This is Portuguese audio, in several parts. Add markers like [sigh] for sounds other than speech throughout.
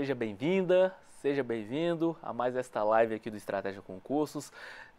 Seja bem-vinda, seja bem-vindo a mais esta live aqui do Estratégia Concursos.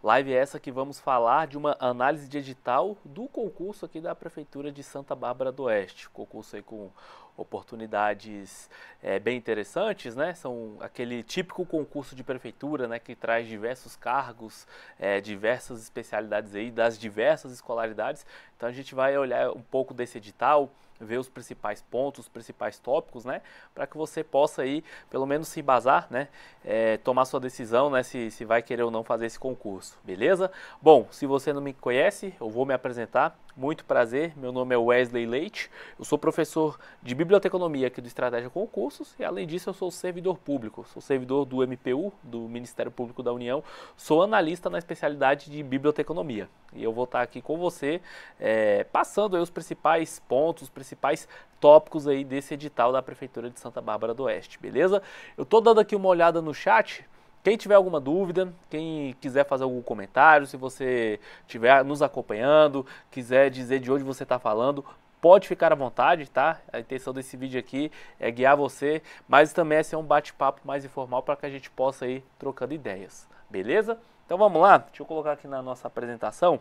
Live essa que vamos falar de uma análise de edital do concurso aqui da Prefeitura de Santa Bárbara do Oeste. Concurso aí com oportunidades é, bem interessantes, né? São aquele típico concurso de prefeitura, né? Que traz diversos cargos, é, diversas especialidades aí, das diversas escolaridades. Então a gente vai olhar um pouco desse edital, ver os principais pontos, os principais tópicos, né? Para que você possa aí, pelo menos se embasar, né? É, tomar sua decisão, né? Se, se vai querer ou não fazer esse concurso, beleza? Bom, se você não me conhece, eu vou me apresentar. Muito prazer, meu nome é Wesley Leite, eu sou professor de biblioteconomia aqui do Estratégia Concursos e além disso eu sou servidor público, sou servidor do MPU, do Ministério Público da União, sou analista na especialidade de biblioteconomia e eu vou estar aqui com você é, passando os principais pontos, os principais principais tópicos aí desse edital da Prefeitura de Santa Bárbara do Oeste, beleza? Eu tô dando aqui uma olhada no chat, quem tiver alguma dúvida, quem quiser fazer algum comentário, se você estiver nos acompanhando, quiser dizer de onde você está falando, pode ficar à vontade, tá? A intenção desse vídeo aqui é guiar você, mas também é ser um bate-papo mais informal para que a gente possa ir trocando ideias, beleza? Então vamos lá, deixa eu colocar aqui na nossa apresentação.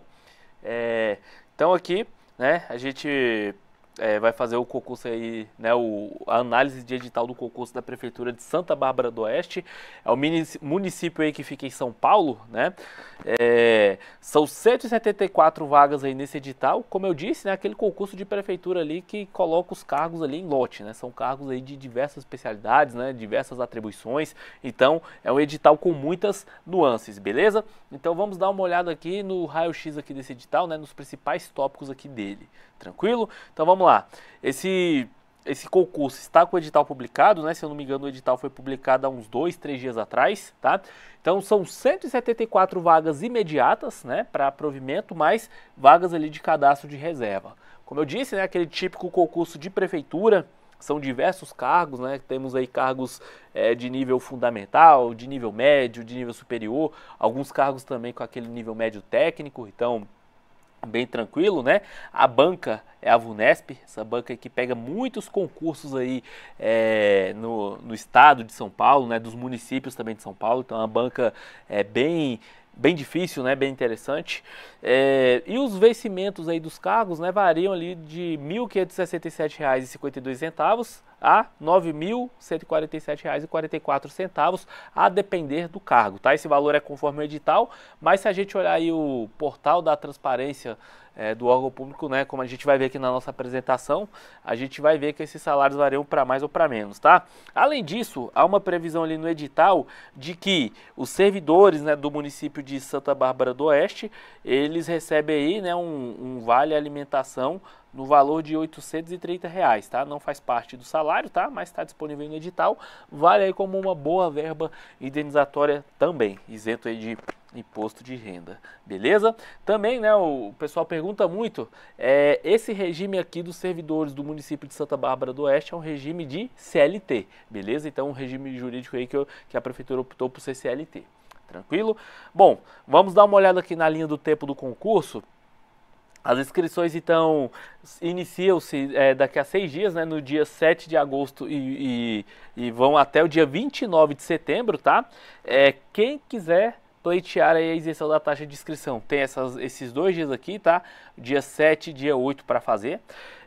É, então aqui, né, a gente é, vai fazer o concurso aí, né, o, a análise de edital do concurso da Prefeitura de Santa Bárbara do Oeste, é o município aí que fica em São Paulo, né, é, são 174 vagas aí nesse edital, como eu disse, né, aquele concurso de prefeitura ali que coloca os cargos ali em lote, né, são cargos aí de diversas especialidades, né, diversas atribuições, então é um edital com muitas nuances, beleza? Então vamos dar uma olhada aqui no raio-x aqui desse edital, né, nos principais tópicos aqui dele, tranquilo? Então vamos vamos lá. Esse esse concurso está com o edital publicado, né? Se eu não me engano, o edital foi publicado há uns dois, três dias atrás, tá? Então são 174 vagas imediatas, né, para provimento, mais vagas ali de cadastro de reserva. Como eu disse, né, aquele típico concurso de prefeitura, são diversos cargos, né? Temos aí cargos é, de nível fundamental, de nível médio, de nível superior, alguns cargos também com aquele nível médio técnico, então bem tranquilo, né? A banca é a Vunesp, essa banca que pega muitos concursos aí é, no, no estado de São Paulo, né? Dos municípios também de São Paulo, então é uma banca é, bem bem difícil, né? Bem interessante. É, e os vencimentos aí dos cargos, né? Variam ali de R$ 1.567,52 a R$ 9.147,44, a depender do cargo. Tá? Esse valor é conforme o edital, mas se a gente olhar aí o portal da transparência é, do órgão público, né, como a gente vai ver aqui na nossa apresentação, a gente vai ver que esses salários variam para mais ou para menos. Tá? Além disso, há uma previsão ali no edital de que os servidores né, do município de Santa Bárbara do Oeste, eles recebem aí né, um, um vale alimentação no valor de R$ 830, reais, tá? Não faz parte do salário, tá? Mas está disponível no edital, vale aí como uma boa verba indenizatória também, isento aí de imposto de renda, beleza? Também, né, o pessoal pergunta muito, é, esse regime aqui dos servidores do município de Santa Bárbara do Oeste é um regime de CLT, beleza? Então, um regime jurídico aí que, eu, que a prefeitura optou por ser CLT, tranquilo? Bom, vamos dar uma olhada aqui na linha do tempo do concurso, as inscrições, então, iniciam-se é, daqui a seis dias, né, no dia 7 de agosto e, e, e vão até o dia 29 de setembro, tá? É, quem quiser pleitear a isenção da taxa de inscrição. Tem essas, esses dois dias aqui, tá? Dia 7 e dia 8 para fazer.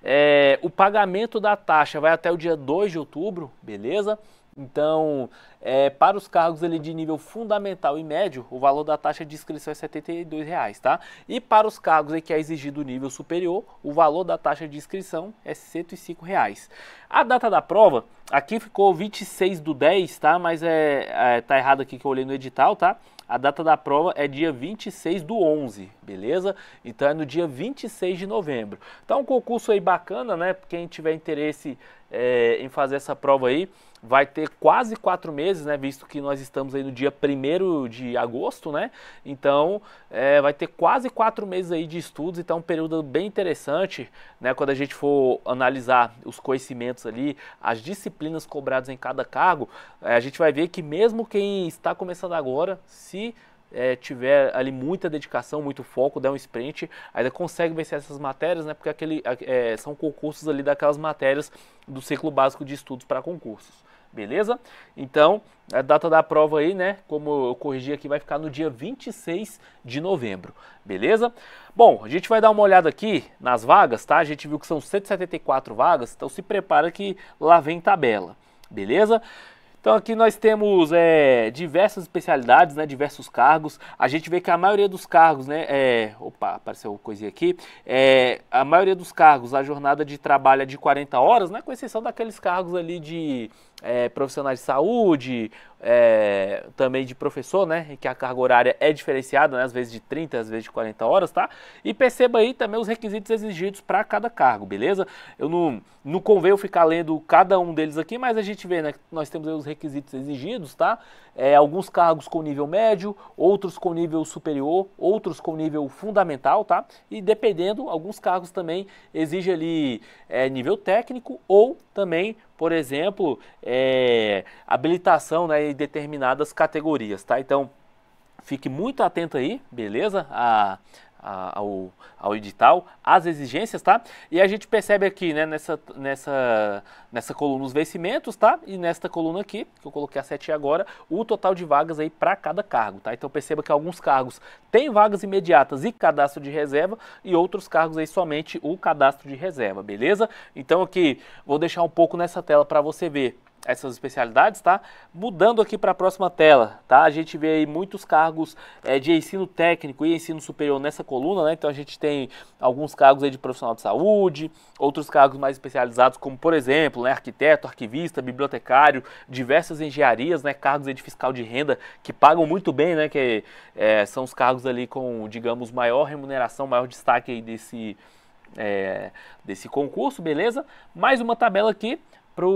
É, o pagamento da taxa vai até o dia 2 de outubro, beleza? Então, é, para os cargos ali é de nível fundamental e médio, o valor da taxa de inscrição é R$ 72,00, tá? E para os cargos em que é exigido nível superior, o valor da taxa de inscrição é R$ 105,00. A data da prova, aqui ficou 26 do 10, tá? Mas é, é, tá errado aqui que eu olhei no edital, tá? A data da prova é dia 26 do 11, beleza? Então é no dia 26 de novembro. Então um concurso aí bacana, né? Quem tiver interesse é, em fazer essa prova aí, vai ter quase quatro meses, né? Visto que nós estamos aí no dia 1 de agosto, né? Então é, vai ter quase quatro meses aí de estudos, então é um período bem interessante, né? Quando a gente for analisar os conhecimentos ali, as disciplinas cobradas em cada cargo, é, a gente vai ver que mesmo quem está começando agora, se é, tiver ali muita dedicação, muito foco, der um sprint, ainda consegue vencer essas matérias, né? Porque aquele, é, são concursos ali daquelas matérias do ciclo básico de estudos para concursos beleza? Então, a data da prova aí, né, como eu corrigi aqui, vai ficar no dia 26 de novembro, beleza? Bom, a gente vai dar uma olhada aqui nas vagas, tá? A gente viu que são 174 vagas, então se prepara que lá vem tabela, beleza? Então aqui nós temos é, diversas especialidades, né, diversos cargos. A gente vê que a maioria dos cargos, né, é, opa, apareceu uma coisinha aqui. É, a maioria dos cargos, a jornada de trabalho é de 40 horas, né, com exceção daqueles cargos ali de é, profissionais de saúde, é, também de professor, né? Que a carga horária é diferenciada, né? Às vezes de 30, às vezes de 40 horas, tá? E perceba aí também os requisitos exigidos para cada cargo, beleza? Eu não, não convém eu ficar lendo cada um deles aqui, mas a gente vê, né? Nós temos aí os requisitos exigidos, tá? É, alguns cargos com nível médio, outros com nível superior, outros com nível fundamental, tá? E dependendo, alguns cargos também exigem ali é, nível técnico ou também por exemplo, é, habilitação né, em determinadas categorias, tá? Então, fique muito atento aí, beleza? A, ao, ao edital, as exigências, tá? E a gente percebe aqui, né, nessa, nessa, nessa coluna os vencimentos, tá? E nesta coluna aqui, que eu coloquei a 7 agora, o total de vagas aí para cada cargo, tá? Então perceba que alguns cargos têm vagas imediatas e cadastro de reserva e outros cargos aí somente o cadastro de reserva, beleza? Então aqui, vou deixar um pouco nessa tela para você ver essas especialidades, tá? Mudando aqui para a próxima tela, tá? A gente vê aí muitos cargos é, de ensino técnico e ensino superior nessa coluna, né? Então a gente tem alguns cargos aí de profissional de saúde, outros cargos mais especializados, como por exemplo, né, arquiteto, arquivista, bibliotecário, diversas engenharias, né? Cargos aí de fiscal de renda que pagam muito bem, né? Que é, são os cargos ali com, digamos, maior remuneração, maior destaque aí desse é, desse concurso, beleza? Mais uma tabela aqui para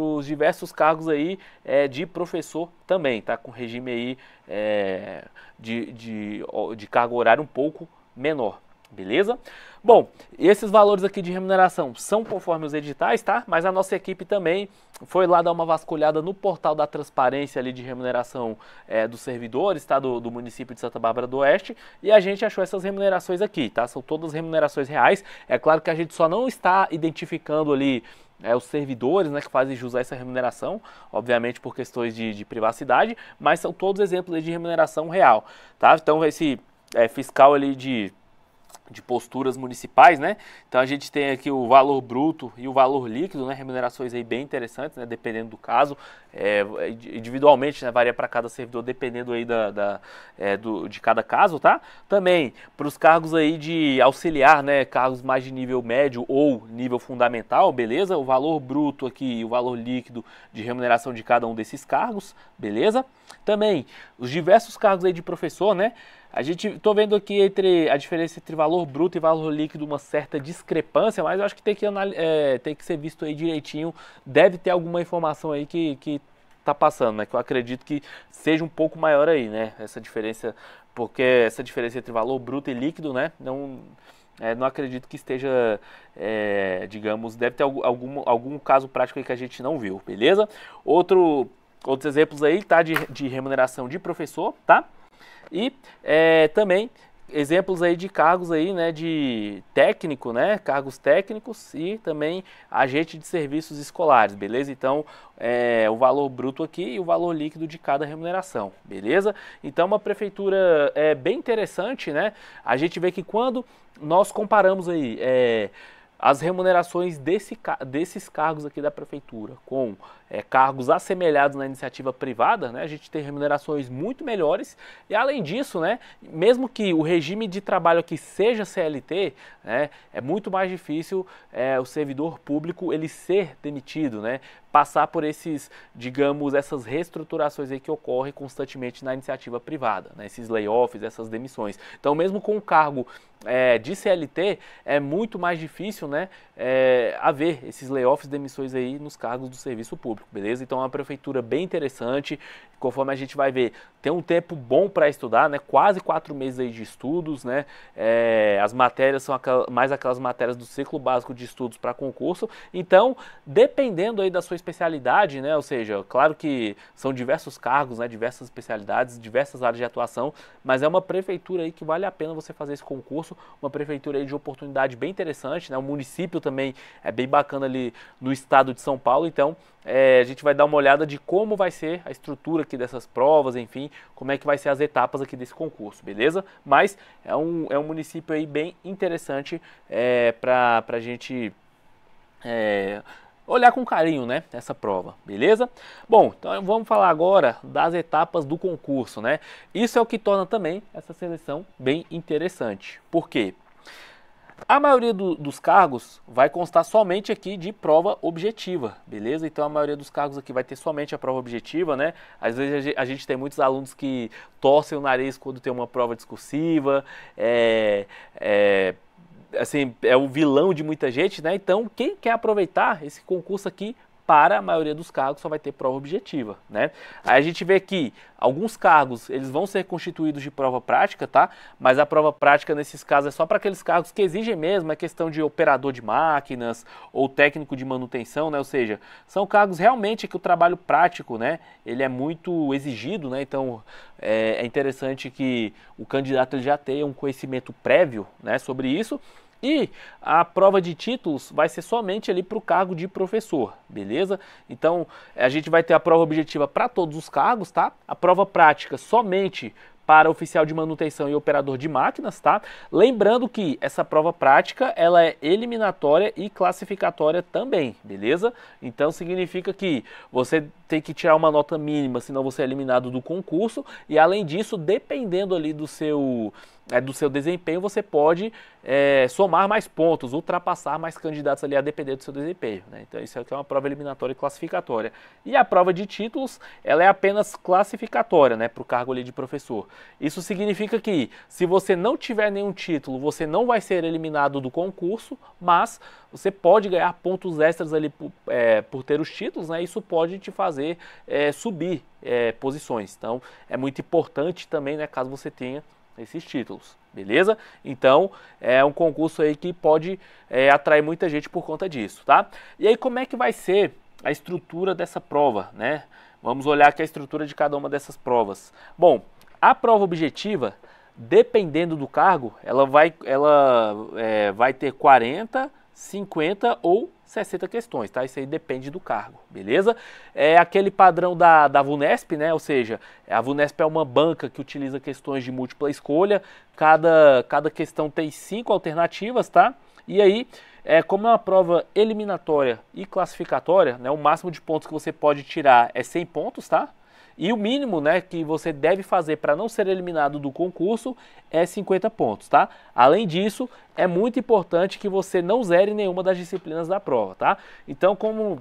os diversos cargos aí é, de professor também, tá? Com regime aí é, de, de, de cargo horário um pouco menor. Beleza? Bom, esses valores aqui de remuneração são conforme os editais, tá? Mas a nossa equipe também foi lá dar uma vasculhada no portal da transparência ali de remuneração é, dos servidores, tá? Do, do, município de Santa Bárbara do Oeste. E a gente achou essas remunerações aqui, tá? São todas remunerações reais. É claro que a gente só não está identificando ali é, os servidores né, que fazem jus a essa remuneração, obviamente por questões de, de privacidade, mas são todos exemplos de remuneração real. Tá? Então, esse é, fiscal ali de de posturas municipais, né? Então a gente tem aqui o valor bruto e o valor líquido, né? Remunerações aí bem interessantes, né? Dependendo do caso, é, individualmente né? varia para cada servidor dependendo aí da, da é, do, de cada caso, tá? Também para os cargos aí de auxiliar, né? Cargos mais de nível médio ou nível fundamental, beleza? O valor bruto aqui e o valor líquido de remuneração de cada um desses cargos, beleza? Também, os diversos cargos aí de professor, né? A gente tô vendo aqui entre a diferença entre valor bruto e valor líquido uma certa discrepância, mas eu acho que tem que, é, tem que ser visto aí direitinho. Deve ter alguma informação aí que, que tá passando, né? Que eu acredito que seja um pouco maior aí, né? Essa diferença, porque essa diferença entre valor bruto e líquido, né? Não, é, não acredito que esteja, é, digamos, deve ter algum, algum, algum caso prático aí que a gente não viu, beleza? Outro outros exemplos aí, tá? De, de remuneração de professor, tá? E é, também exemplos aí de cargos aí, né, de técnico, né, cargos técnicos e também agente de serviços escolares, beleza? Então, é, o valor bruto aqui e o valor líquido de cada remuneração, beleza? Então, uma prefeitura é bem interessante, né? A gente vê que quando nós comparamos aí é, as remunerações desse, desses cargos aqui da prefeitura com é, cargos assemelhados na iniciativa privada, né, a gente tem remunerações muito melhores e além disso, né, mesmo que o regime de trabalho aqui seja CLT, né, é muito mais difícil é, o servidor público ele ser demitido, né, passar por esses, digamos, essas reestruturações que ocorrem constantemente na iniciativa privada, né, esses layoffs, essas demissões. Então, mesmo com o cargo é, de CLT, é muito mais difícil, né, é, haver esses layoffs, demissões aí nos cargos do serviço público público, beleza? Então é uma prefeitura bem interessante, conforme a gente vai ver, tem um tempo bom para estudar, né? Quase quatro meses aí de estudos, né? É, as matérias são aquelas, mais aquelas matérias do ciclo básico de estudos para concurso. Então, dependendo aí da sua especialidade, né? Ou seja, claro que são diversos cargos, né? Diversas especialidades, diversas áreas de atuação, mas é uma prefeitura aí que vale a pena você fazer esse concurso, uma prefeitura aí de oportunidade bem interessante, né? O município também é bem bacana ali no estado de São Paulo, então é, a gente vai dar uma olhada de como vai ser a estrutura aqui dessas provas, enfim, como é que vai ser as etapas aqui desse concurso, beleza? Mas é um, é um município aí bem interessante é, para a gente... É, olhar com carinho, né, essa prova, beleza? Bom, então vamos falar agora das etapas do concurso, né? Isso é o que torna também essa seleção bem interessante. Por quê? A maioria do, dos cargos vai constar somente aqui de prova objetiva, beleza? Então a maioria dos cargos aqui vai ter somente a prova objetiva, né? Às vezes a gente tem muitos alunos que torcem o nariz quando tem uma prova discursiva, é, é assim, é o vilão de muita gente, né? Então, quem quer aproveitar esse concurso aqui para a maioria dos cargos só vai ter prova objetiva, né? Aí a gente vê que alguns cargos, eles vão ser constituídos de prova prática, tá? Mas a prova prática nesses casos é só para aqueles cargos que exigem mesmo a é questão de operador de máquinas ou técnico de manutenção, né? Ou seja, são cargos realmente que o trabalho prático, né, ele é muito exigido, né? Então, é, é interessante que o candidato ele já tenha um conhecimento prévio, né, sobre isso e a prova de títulos vai ser somente ali para o cargo de professor, beleza? Então a gente vai ter a prova objetiva para todos os cargos, tá? A prova prática somente para oficial de manutenção e operador de máquinas, tá? Lembrando que essa prova prática, ela é eliminatória e classificatória também, beleza? Então significa que você tem que tirar uma nota mínima, senão você é eliminado do concurso e além disso, dependendo ali do seu é, do seu desempenho, você pode é, somar mais pontos, ultrapassar mais candidatos ali a depender do seu desempenho. Né? Então isso aqui é, é uma prova eliminatória e classificatória. E a prova de títulos, ela é apenas classificatória né, para o cargo ali de professor. Isso significa que se você não tiver nenhum título, você não vai ser eliminado do concurso, mas você pode ganhar pontos extras ali por, é, por ter os títulos, né? isso pode te fazer é, subir é, posições. Então é muito importante também, né, caso você tenha esses títulos, beleza? Então é um concurso aí que pode é, atrair muita gente por conta disso, tá? E aí como é que vai ser a estrutura dessa prova, né? Vamos olhar aqui a estrutura de cada uma dessas provas. Bom, a prova objetiva, dependendo do cargo, ela vai, ela, é, vai ter 40 50 ou 60 questões, tá? Isso aí depende do cargo, beleza? É aquele padrão da, da VUNESP, né? Ou seja, a VUNESP é uma banca que utiliza questões de múltipla escolha, cada, cada questão tem cinco alternativas, tá? E aí, é, como é uma prova eliminatória e classificatória, né, o máximo de pontos que você pode tirar é 100 pontos, tá? E o mínimo né, que você deve fazer para não ser eliminado do concurso é 50 pontos, tá? Além disso, é muito importante que você não zere nenhuma das disciplinas da prova, tá? Então, como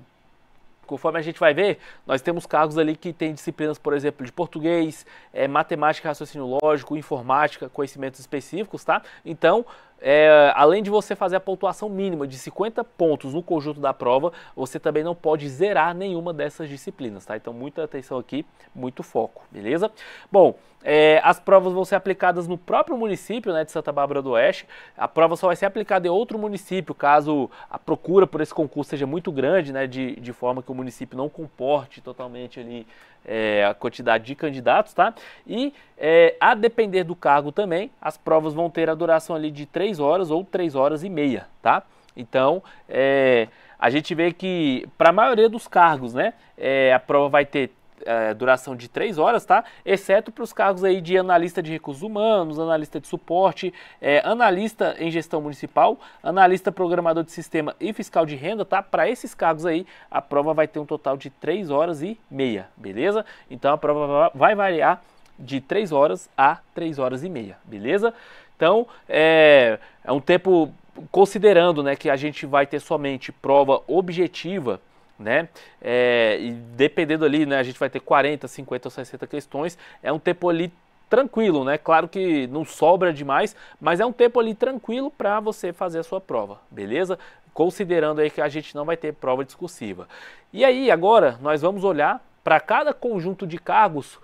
Conforme a gente vai ver, nós temos cargos ali que tem disciplinas, por exemplo, de português, é, matemática, raciocínio lógico, informática, conhecimentos específicos, tá? Então, é, além de você fazer a pontuação mínima de 50 pontos no conjunto da prova, você também não pode zerar nenhuma dessas disciplinas, tá? Então, muita atenção aqui, muito foco, beleza? Bom, é, as provas vão ser aplicadas no próprio município né, de Santa Bárbara do Oeste. A prova só vai ser aplicada em outro município, caso a procura por esse concurso seja muito grande, né, de, de forma que o município não comporte totalmente ali é, a quantidade de candidatos, tá? E é, a depender do cargo também, as provas vão ter a duração ali de 3 3 horas ou 3 horas e meia, tá? Então, é, a gente vê que para a maioria dos cargos, né, é, a prova vai ter é, duração de 3 horas, tá? Exceto para os cargos aí de analista de recursos humanos, analista de suporte, é, analista em gestão municipal, analista programador de sistema e fiscal de renda, tá? Para esses cargos aí, a prova vai ter um total de 3 horas e meia, beleza? Então a prova vai variar de 3 horas a 3 horas e meia, beleza? Então, é, é um tempo considerando né, que a gente vai ter somente prova objetiva, né? É, e dependendo ali, né, a gente vai ter 40, 50 ou 60 questões, é um tempo ali tranquilo, né? Claro que não sobra demais, mas é um tempo ali tranquilo para você fazer a sua prova, beleza? Considerando aí que a gente não vai ter prova discursiva. E aí, agora nós vamos olhar para cada conjunto de cargos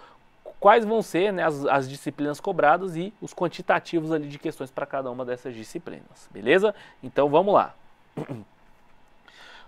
quais vão ser né, as, as, disciplinas cobradas e os quantitativos ali de questões para cada uma dessas disciplinas, beleza? Então vamos lá. [clears throat]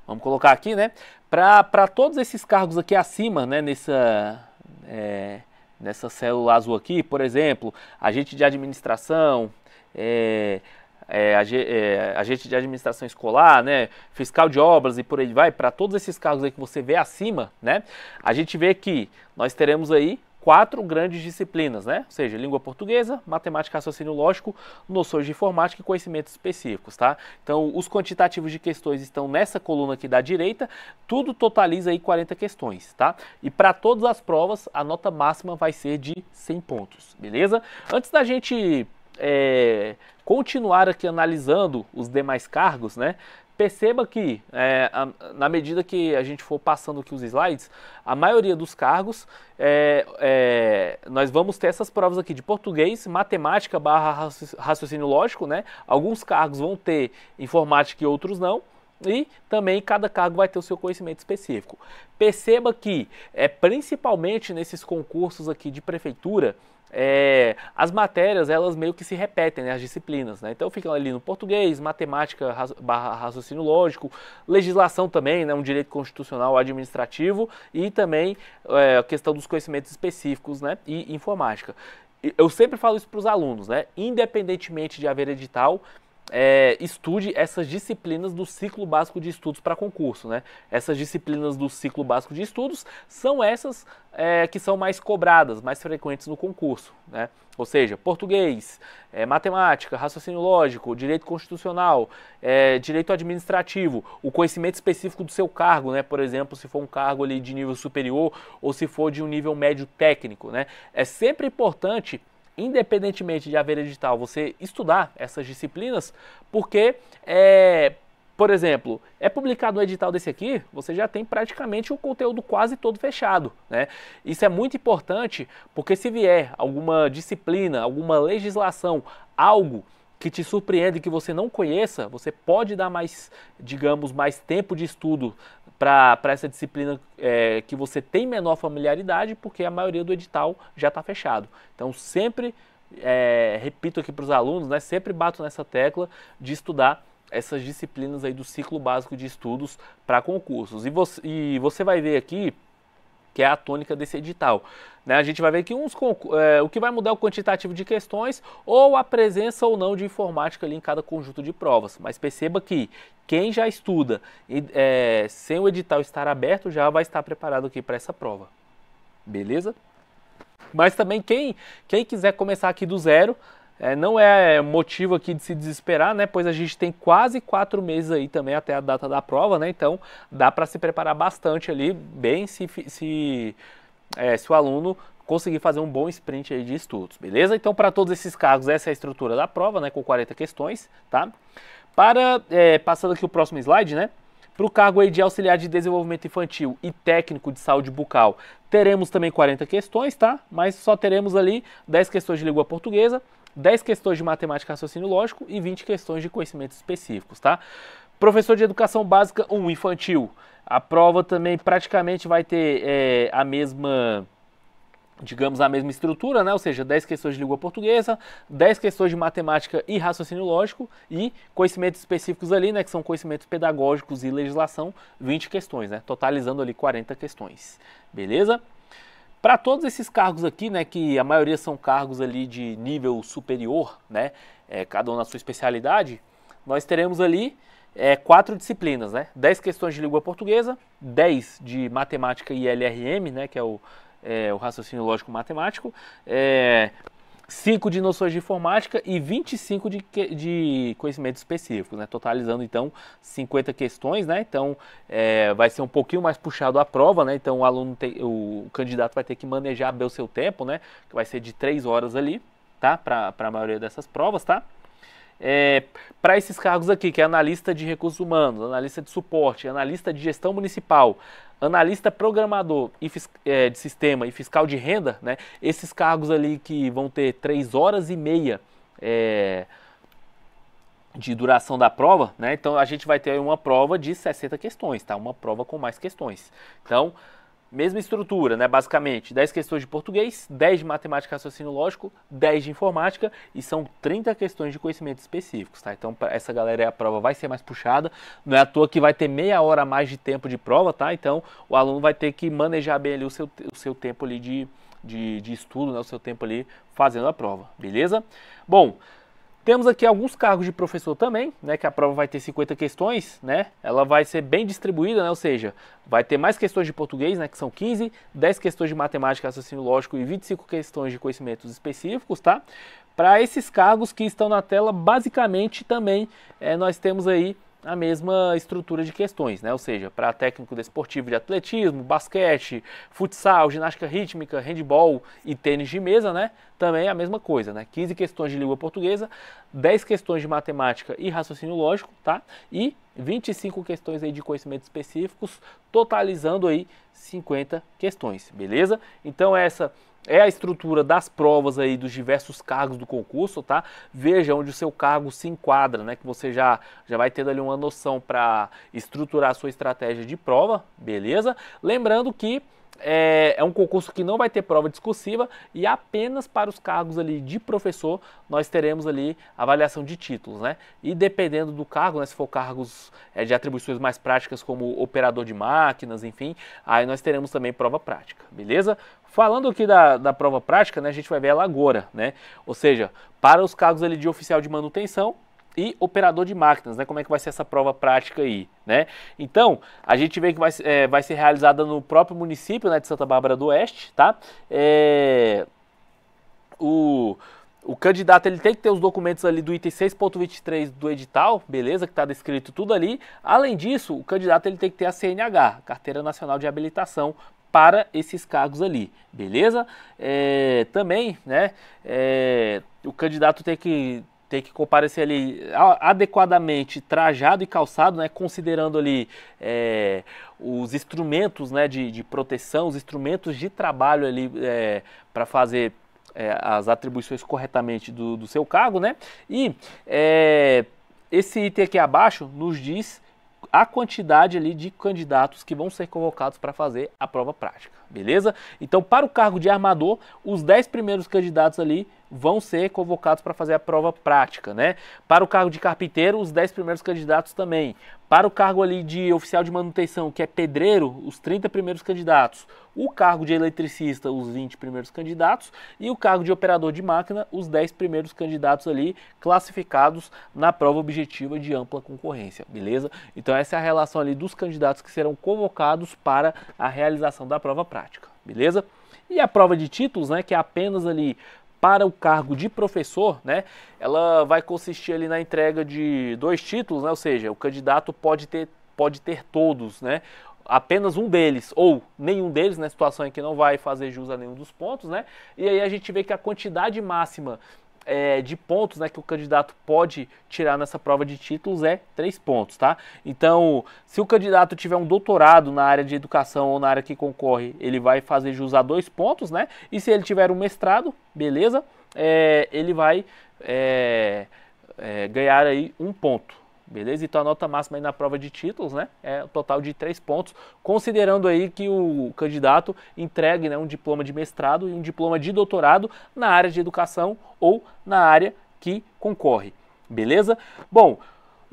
Vamos colocar aqui, né? Para todos esses cargos aqui acima, né? Nessa, é, nessa célula azul aqui, por exemplo, agente de administração, é, é, é agente de administração escolar, né, fiscal de obras e por aí vai, para todos esses cargos aí que você vê acima, né, a gente vê que nós teremos aí quatro grandes disciplinas, né? Ou seja, língua portuguesa, matemática, raciocínio lógico, noções de informática e conhecimentos específicos, tá? Então, os quantitativos de questões estão nessa coluna aqui da direita, tudo totaliza aí 40 questões, tá? E para todas as provas, a nota máxima vai ser de 100 pontos, beleza? Antes da gente é, continuar aqui analisando os demais cargos, né? Perceba que, é, a, na medida que a gente for passando aqui os slides, a maioria dos cargos, é, é, nós vamos ter essas provas aqui de português, matemática barra raciocínio lógico, né? Alguns cargos vão ter informática e outros não. E também cada cargo vai ter o seu conhecimento específico. Perceba que é principalmente nesses concursos aqui de prefeitura é, as matérias elas meio que se repetem, né, as disciplinas. Né? Então fica ali no português, matemática barra raciocínio lógico, legislação também, né, um direito constitucional administrativo e também é, a questão dos conhecimentos específicos né, e informática. Eu sempre falo isso para os alunos, né? independentemente de haver edital, é, estude essas disciplinas do ciclo básico de estudos para concurso. Né? Essas disciplinas do ciclo básico de estudos são essas é, que são mais cobradas, mais frequentes no concurso. Né? Ou seja, português, é, matemática, raciocínio lógico, direito constitucional, é, direito administrativo, o conhecimento específico do seu cargo, né? por exemplo, se for um cargo ali de nível superior ou se for de um nível médio técnico. Né? É sempre importante independentemente de haver edital, você estudar essas disciplinas, porque, é, por exemplo, é publicado um edital desse aqui, você já tem praticamente o conteúdo quase todo fechado. Né? Isso é muito importante, porque se vier alguma disciplina, alguma legislação, algo que te surpreende que você não conheça, você pode dar mais, digamos, mais tempo de estudo para essa disciplina é, que você tem menor familiaridade, porque a maioria do edital já está fechado. Então, sempre é, repito aqui para os alunos, né, sempre bato nessa tecla de estudar essas disciplinas aí do ciclo básico de estudos para concursos. E você, e você vai ver aqui que é a tônica desse edital. Né, a gente vai ver que uns, é, o que vai mudar é o quantitativo de questões ou a presença ou não de informática ali em cada conjunto de provas. Mas perceba que quem já estuda e, é, sem o edital estar aberto já vai estar preparado aqui para essa prova. Beleza? Mas também quem, quem quiser começar aqui do zero, é, não é motivo aqui de se desesperar, né? Pois a gente tem quase quatro meses aí também até a data da prova, né? Então dá para se preparar bastante ali, bem se, se, é, se o aluno conseguir fazer um bom sprint aí de estudos, beleza? Então para todos esses cargos essa é a estrutura da prova, né? Com 40 questões, tá? Para é, passando aqui o próximo slide, né? Para o cargo aí de auxiliar de desenvolvimento infantil e técnico de saúde bucal, teremos também 40 questões, tá? Mas só teremos ali 10 questões de língua portuguesa, 10 questões de matemática e raciocínio lógico e 20 questões de conhecimentos específicos, tá? Professor de Educação Básica 1, infantil. A prova também praticamente vai ter é, a mesma digamos, a mesma estrutura, né? ou seja, 10 questões de língua portuguesa, 10 questões de matemática e raciocínio lógico e conhecimentos específicos ali, né, que são conhecimentos pedagógicos e legislação, 20 questões, né? totalizando ali 40 questões. Beleza? Para todos esses cargos aqui, né, que a maioria são cargos ali de nível superior, né, é, cada um na sua especialidade, nós teremos ali é, quatro disciplinas, né, 10 questões de língua portuguesa, 10 de matemática e LRM, né, que é o, é, o raciocínio lógico matemático, é, 5 de noções de informática e 25 de, de conhecimentos específicos, né? totalizando então 50 questões, né? então é, vai ser um pouquinho mais puxado a prova, né? então o aluno, tem, o candidato vai ter que manejar bem o seu tempo, né? que vai ser de 3 horas ali, tá? para a maioria dessas provas, tá? É, para esses cargos aqui, que é analista de recursos humanos, analista de suporte, analista de gestão municipal, analista programador e, é, de sistema e fiscal de renda, né, esses cargos ali que vão ter 3 horas e meia é, de duração da prova, né, então a gente vai ter uma prova de 60 questões, tá? Uma prova com mais questões. Então, Mesma estrutura, né? basicamente, 10 questões de português, 10 de matemática e raciocínio lógico, 10 de informática e são 30 questões de conhecimentos específicos. Tá? Então, essa galera, a prova vai ser mais puxada, não é à toa que vai ter meia hora a mais de tempo de prova, tá? Então, o aluno vai ter que manejar bem ali o seu, o seu tempo ali de, de, de estudo, né? o seu tempo ali fazendo a prova, beleza? Bom, temos aqui alguns cargos de professor também, né, que a prova vai ter 50 questões, né? Ela vai ser bem distribuída, né? Ou seja, vai ter mais questões de português, né, que são 15, 10 questões de matemática, raciocínio lógico e 25 questões de conhecimentos específicos, tá? Para esses cargos que estão na tela, basicamente também é, nós temos aí a mesma estrutura de questões, né? ou seja, para técnico desportivo de atletismo, basquete, futsal, ginástica rítmica, handball e tênis de mesa, né? também é a mesma coisa, né? 15 questões de língua portuguesa, 10 questões de matemática e raciocínio lógico, tá? E 25 questões aí de conhecimentos específicos, totalizando aí 50 questões, beleza? Então essa é a estrutura das provas aí dos diversos cargos do concurso, tá? Veja onde o seu cargo se enquadra, né? Que você já, já vai tendo ali uma noção para estruturar a sua estratégia de prova, beleza? Lembrando que é, é, um concurso que não vai ter prova discursiva e apenas para os cargos ali de professor nós teremos ali avaliação de títulos, né? E dependendo do cargo, né, se for cargos é, de atribuições mais práticas como operador de máquinas, enfim, aí nós teremos também prova prática, beleza? Falando aqui da, da prova prática, né, a gente vai ver ela agora, né? Ou seja, para os cargos ali de oficial de manutenção, e operador de máquinas, né? Como é que vai ser essa prova prática aí, né? Então, a gente vê que vai, é, vai ser realizada no próprio município né, de Santa Bárbara do Oeste, tá? É, o, o candidato ele tem que ter os documentos ali do item 6.23 do edital, beleza? Que está descrito tudo ali. Além disso, o candidato ele tem que ter a CNH, Carteira Nacional de Habilitação, para esses cargos ali, beleza? É, também, né? É, o candidato tem que tem que comparecer ali adequadamente trajado e calçado, né, considerando ali é, os instrumentos né, de, de, proteção, os instrumentos de trabalho ali é, para fazer é, as atribuições corretamente do, do, seu cargo, né? E é, esse item aqui abaixo nos diz a quantidade ali de candidatos que vão ser convocados para fazer a prova prática, beleza? Então, para o cargo de armador, os 10 primeiros candidatos ali vão ser convocados para fazer a prova prática, né? Para o cargo de carpinteiro, os 10 primeiros candidatos também. Para o cargo ali de oficial de manutenção, que é pedreiro, os 30 primeiros candidatos. O cargo de eletricista, os 20 primeiros candidatos. E o cargo de operador de máquina, os 10 primeiros candidatos ali classificados na prova objetiva de ampla concorrência, beleza? Então essa é a relação ali dos candidatos que serão convocados para a realização da prova prática, beleza? E a prova de títulos, né, que é apenas ali para o cargo de professor, né, ela vai consistir ali na entrega de dois títulos, né, ou seja, o candidato pode ter, pode ter todos, né, apenas um deles ou nenhum deles, na né, situação em que não vai fazer jus a nenhum dos pontos, né, e aí a gente vê que a quantidade máxima é, de pontos né, que o candidato pode tirar nessa prova de títulos é três pontos, tá? Então, se o candidato tiver um doutorado na área de educação ou na área que concorre, ele vai fazer jus a dois pontos, né? E se ele tiver um mestrado, beleza, é, ele vai é, é ganhar aí um ponto. Beleza? Então a nota máxima aí na prova de títulos, né? É o um total de três pontos, considerando aí que o candidato entregue né, um diploma de mestrado e um diploma de doutorado na área de educação ou na área que concorre. Beleza? Bom,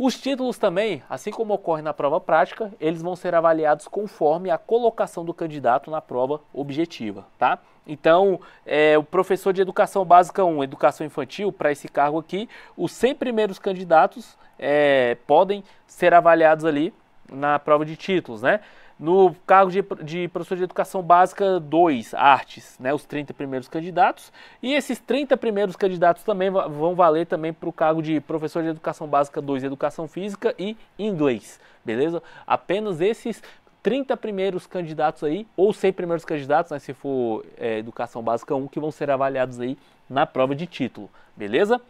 os títulos também, assim como ocorre na prova prática, eles vão ser avaliados conforme a colocação do candidato na prova objetiva, tá? Então, é, o professor de Educação Básica 1, Educação Infantil, para esse cargo aqui, os 100 primeiros candidatos é, podem ser avaliados ali na prova de títulos, né? No cargo de, de professor de educação básica 2, artes, né, os 30 primeiros candidatos. E esses 30 primeiros candidatos também vão valer também para o cargo de professor de educação básica 2, educação física e inglês, beleza? Apenas esses 30 primeiros candidatos aí, ou 100 primeiros candidatos, né, se for é, educação básica 1, que vão ser avaliados aí na prova de título, beleza?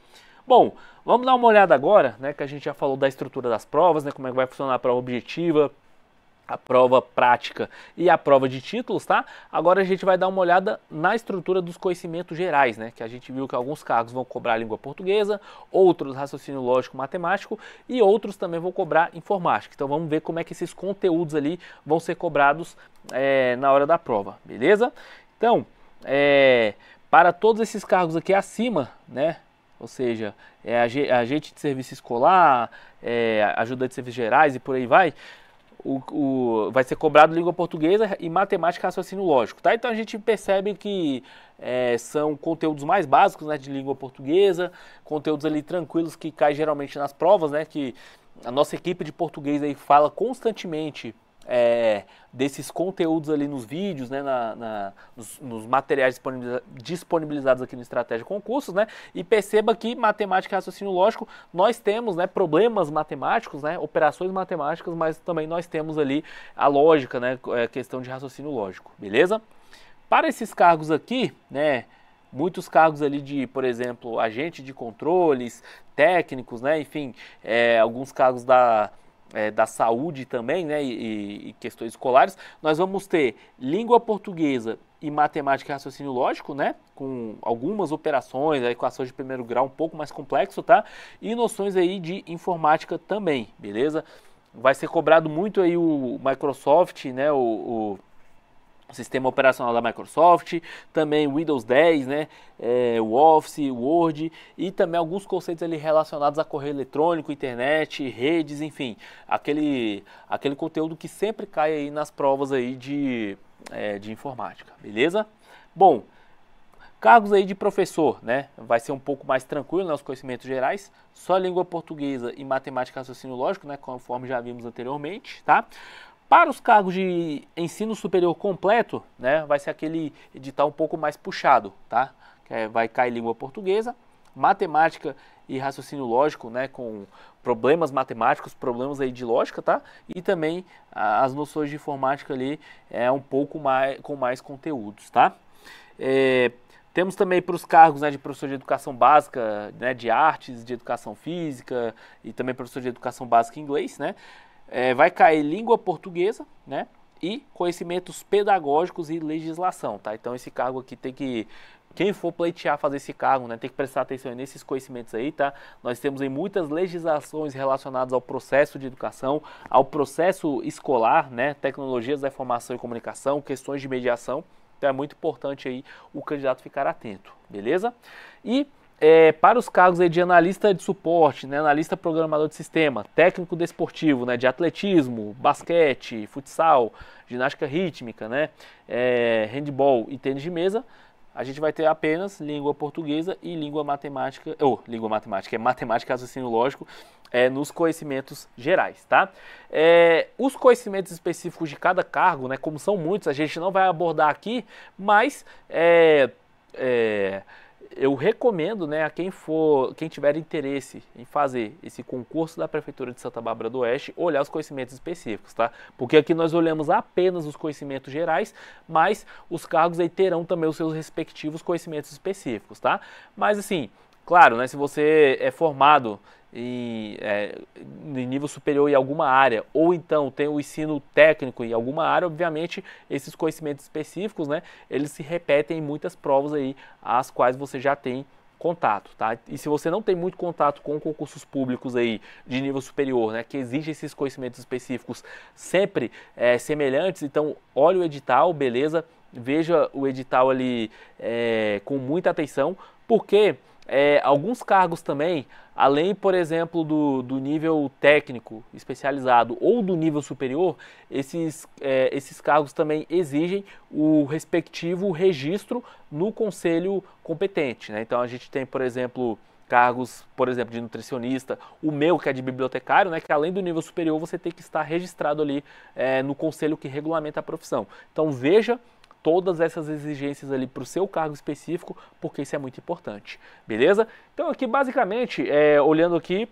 Bom, vamos dar uma olhada agora, né, que a gente já falou da estrutura das provas, né, como é que vai funcionar a prova objetiva, a prova prática e a prova de títulos, tá? Agora a gente vai dar uma olhada na estrutura dos conhecimentos gerais, né? Que a gente viu que alguns cargos vão cobrar língua portuguesa, outros raciocínio lógico matemático e outros também vão cobrar informática. Então vamos ver como é que esses conteúdos ali vão ser cobrados é, na hora da prova, beleza? Então, é, para todos esses cargos aqui acima, né? ou seja, é agente de serviço escolar, é, ajuda de serviços gerais e por aí vai, o, o, vai ser cobrado língua portuguesa e matemática e raciocínio lógico, tá? Então a gente percebe que é, são conteúdos mais básicos, né, de língua portuguesa, conteúdos ali tranquilos que caem geralmente nas provas, né, que a nossa equipe de português aí fala constantemente é, desses conteúdos ali nos vídeos, né, na, na nos, nos, materiais disponibiliza disponibilizados aqui no Estratégia Concursos, né, e perceba que matemática e é raciocínio lógico, nós temos né, problemas matemáticos, né, operações matemáticas, mas também nós temos ali a lógica, né, a é, questão de raciocínio lógico, beleza? Para esses cargos aqui, né, muitos cargos ali de, por exemplo, agente de controles, técnicos, né, enfim, é, alguns cargos da é, da saúde também, né, e, e, questões escolares, nós vamos ter língua portuguesa e matemática e raciocínio lógico, né, com algumas operações, né, equações de primeiro grau um pouco mais complexo, tá? E noções aí de informática também, beleza? Vai ser cobrado muito aí o Microsoft, né, o, o sistema operacional da Microsoft, também Windows 10, né, é, o Office, o Word e também alguns conceitos ali relacionados a correio eletrônico, internet, redes, enfim, aquele, aquele conteúdo que sempre cai aí nas provas aí de, é, de informática, beleza? Bom, cargos aí de professor, né, vai ser um pouco mais tranquilo nos né, conhecimentos gerais, só língua portuguesa e matemática raciocínio lógico, né, conforme já vimos anteriormente, tá? Para os cargos de ensino superior completo, né, vai ser aquele edital um pouco mais puxado, tá? É, vai cair língua portuguesa, matemática e raciocínio lógico, né, com problemas matemáticos, problemas aí de lógica, tá? E também a, as noções de informática ali é um pouco mais com mais conteúdos, tá? É, temos também para os cargos né, de professor de educação básica, né, de artes, de educação física e também professor de educação básica em inglês, né? é, vai cair língua portuguesa, né? E conhecimentos pedagógicos e legislação, tá? Então esse cargo aqui tem que quem for pleitear fazer esse cargo, né, tem que prestar atenção nesses conhecimentos aí, tá? Nós temos aí muitas legislações relacionadas ao processo de educação, ao processo escolar, né, tecnologias da informação e comunicação, questões de mediação. Então é muito importante aí o candidato ficar atento, beleza? E é, para os cargos de analista de suporte, né, analista programador de sistema, técnico desportivo, né, de atletismo, basquete, futsal, ginástica rítmica, né, é, handball e tênis de mesa, a gente vai ter apenas língua portuguesa e língua matemática, ou língua matemática, é matemática, raciocínio lógico, é, nos conhecimentos gerais, tá? É, os conhecimentos específicos de cada cargo, né, como são muitos, a gente não vai abordar aqui, mas é, é eu recomendo né, a quem for, quem tiver interesse em fazer esse concurso da Prefeitura de Santa Bárbara do Oeste, olhar os conhecimentos específicos, tá? Porque aqui nós olhamos apenas os conhecimentos gerais, mas os cargos aí terão também os seus respectivos conhecimentos específicos, tá? Mas assim, claro, né, se você é formado em, é, em nível superior em alguma área, ou então tem o ensino técnico em alguma área, obviamente esses conhecimentos específicos, né, eles se repetem em muitas provas aí, as quais você já tem contato, tá? E se você não tem muito contato com concursos públicos aí de nível superior, né, que exigem esses conhecimentos específicos sempre é, semelhantes, então olha o edital, beleza? Veja o edital ali é, com muita atenção, porque é, alguns cargos também, além, por exemplo, do, do nível técnico especializado ou do nível superior, esses, é, esses cargos também exigem o respectivo registro no conselho competente. Né? Então a gente tem, por exemplo, cargos, por exemplo, de nutricionista, o meu que é de bibliotecário, né, que além do nível superior você tem que estar registrado ali é, no conselho que regulamenta a profissão. Então veja todas essas exigências ali para o seu cargo específico, porque isso é muito importante, beleza? Então aqui basicamente, é, olhando aqui,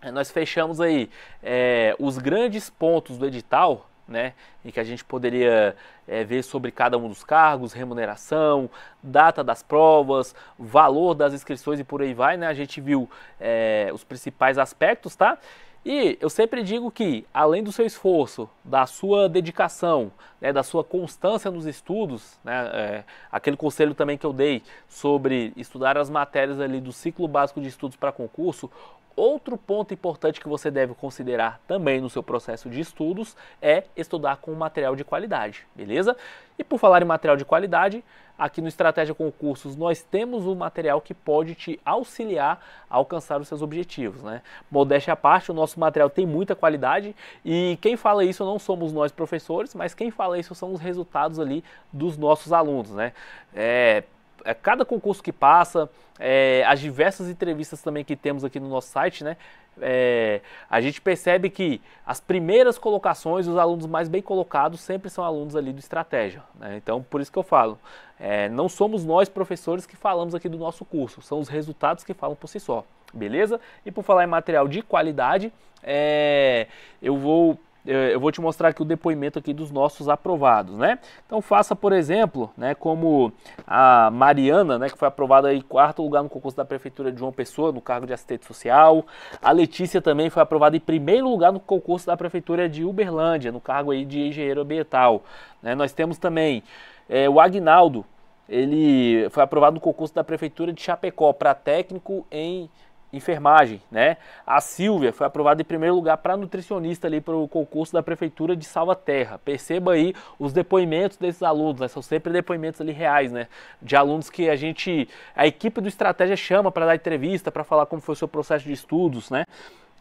é, nós fechamos aí é, os grandes pontos do edital, né, em que a gente poderia é, ver sobre cada um dos cargos, remuneração, data das provas, valor das inscrições e por aí vai, né? A gente viu é, os principais aspectos, tá? E eu sempre digo que, além do seu esforço, da sua dedicação, né, da sua constância nos estudos, né, é, aquele conselho também que eu dei sobre estudar as matérias ali do ciclo básico de estudos para concurso, Outro ponto importante que você deve considerar também no seu processo de estudos é estudar com material de qualidade, beleza? E por falar em material de qualidade, aqui no Estratégia Concursos nós temos um material que pode te auxiliar a alcançar os seus objetivos, né? Modéstia à parte, o nosso material tem muita qualidade e quem fala isso não somos nós professores, mas quem fala isso são os resultados ali dos nossos alunos, né? É, é cada concurso que passa, é, as diversas entrevistas também que temos aqui no nosso site, né? É, a gente percebe que as primeiras colocações, os alunos mais bem colocados sempre são alunos ali do Estratégia. Né? Então, por isso que eu falo, é, não somos nós professores que falamos aqui do nosso curso, são os resultados que falam por si só, beleza? E por falar em material de qualidade, é, eu vou eu vou te mostrar aqui o depoimento aqui dos nossos aprovados, né? Então faça, por exemplo, né, como a Mariana, né, que foi aprovada em quarto lugar no concurso da prefeitura de João Pessoa, no cargo de assistente social. A Letícia também foi aprovada em primeiro lugar no concurso da prefeitura de Uberlândia, no cargo aí de engenheiro ambiental. Né? Nós temos também é, o Agnaldo, ele foi aprovado no concurso da prefeitura de Chapecó para técnico em enfermagem, né? A Silvia foi aprovada em primeiro lugar para nutricionista ali para o concurso da prefeitura de Salvaterra. Perceba aí os depoimentos desses alunos, né? são sempre depoimentos ali reais, né? De alunos que a gente, a equipe do Estratégia chama para dar entrevista, para falar como foi o seu processo de estudos, né?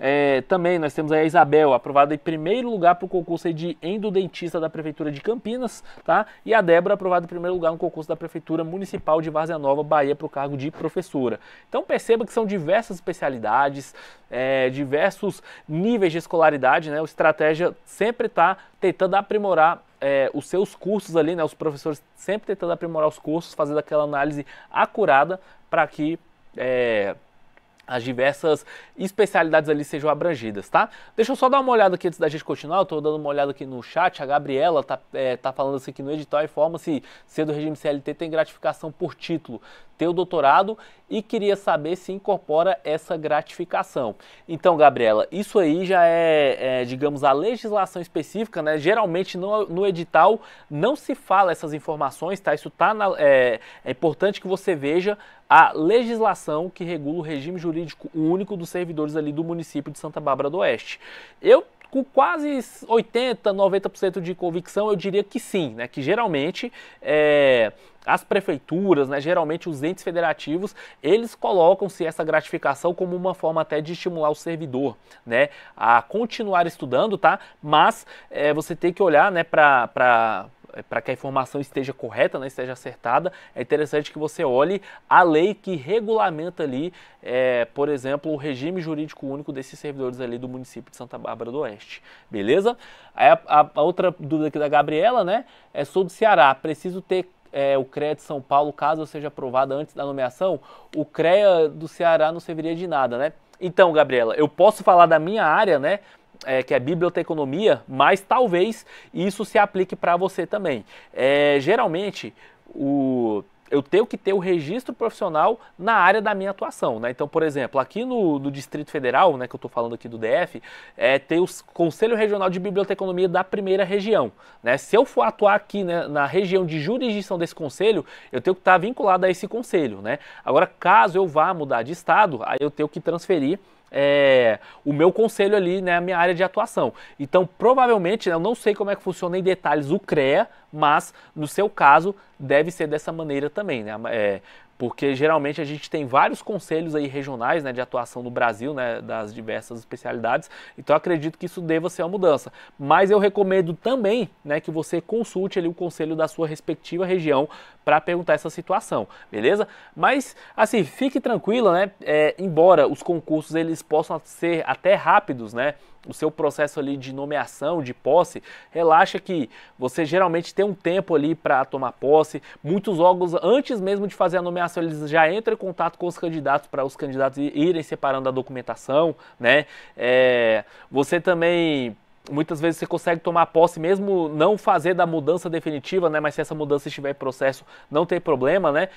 É, também nós temos a Isabel, aprovada em primeiro lugar para o concurso de endodentista da Prefeitura de Campinas, tá? E a Débora, aprovada em primeiro lugar no concurso da Prefeitura Municipal de Várzea Nova, Bahia, para o cargo de professora. Então perceba que são diversas especialidades, é, diversos níveis de escolaridade, né? O Estratégia sempre está tentando aprimorar é, os seus cursos ali, né? Os professores sempre tentando aprimorar os cursos, fazendo aquela análise acurada para que... É, as diversas especialidades ali sejam abrangidas, tá? Deixa eu só dar uma olhada aqui antes da gente continuar, eu tô dando uma olhada aqui no chat, a Gabriela tá, é, tá falando assim que no edital informa se ser do regime CLT tem gratificação por título, ter o doutorado e queria saber se incorpora essa gratificação. Então, Gabriela, isso aí já é, é digamos, a legislação específica, né? Geralmente no, no, edital não se fala essas informações, tá? Isso tá na, é, é importante que você veja a legislação que regula o regime jurídico único dos servidores ali do município de Santa Bárbara do Oeste. Eu com quase 80, 90% de convicção, eu diria que sim, né? Que geralmente é, as prefeituras, né, geralmente os entes federativos, eles colocam-se essa gratificação como uma forma até de estimular o servidor, né, a continuar estudando, tá? Mas é, você tem que olhar, né, para é, para que a informação esteja correta, né, esteja acertada, é interessante que você olhe a lei que regulamenta ali, é, por exemplo, o regime jurídico único desses servidores ali do município de Santa Bárbara do Oeste, beleza? A, a, a outra dúvida aqui da Gabriela, né, é sobre o Ceará, preciso ter é, o CREA de São Paulo, caso eu seja aprovado antes da nomeação, o CREA do Ceará não serviria de nada, né? Então, Gabriela, eu posso falar da minha área, né? é, que é biblioteconomia, mas talvez isso se aplique para você também. É, geralmente, o eu tenho que ter o registro profissional na área da minha atuação. Né? Então, por exemplo, aqui no, no Distrito Federal, né, que eu estou falando aqui do DF, é, tem o Conselho Regional de Biblioteconomia da primeira região. Né? Se eu for atuar aqui né, na região de jurisdição desse conselho, eu tenho que estar tá vinculado a esse conselho. Né? Agora, caso eu vá mudar de estado, aí eu tenho que transferir é, o meu conselho ali, né, a minha área de atuação. Então, provavelmente, né, eu não sei como é que funciona em detalhes o CREA, mas no seu caso deve ser dessa maneira também, né? É, porque geralmente a gente tem vários conselhos aí regionais né, de atuação no Brasil, né, das diversas especialidades, então acredito que isso deva ser uma mudança. Mas eu recomendo também né, que você consulte ali o conselho da sua respectiva região para perguntar essa situação, beleza? Mas assim, fique tranquilo né? É, embora os concursos eles possam ser até rápidos, né? o seu processo ali de nomeação, de posse, relaxa que você geralmente tem um tempo ali para tomar posse. Muitos órgãos, antes mesmo de fazer a nomeação, eles já entram em contato com os candidatos para os candidatos irem separando a documentação, né? É, você também muitas vezes você consegue tomar posse mesmo não fazer da mudança definitiva, né? Mas se essa mudança estiver em processo, não tem problema, né?